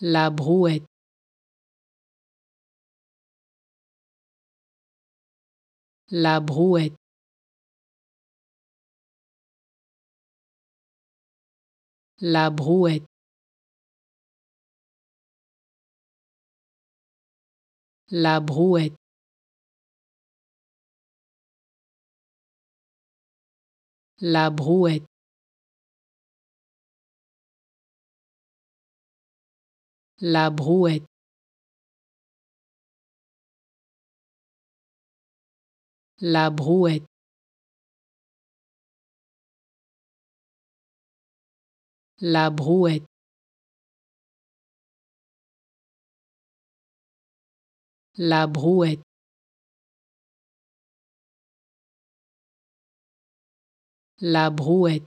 La brouette La brouette La brouette La brouette La brouette La brouette. La brouette. La brouette. La brouette. La brouette.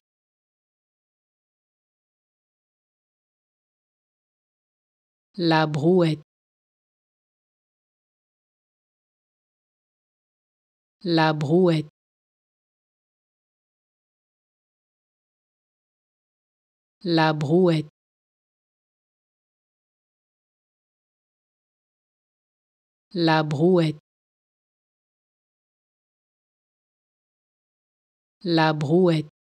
La brouette. La brouette. La brouette. La brouette. La brouette.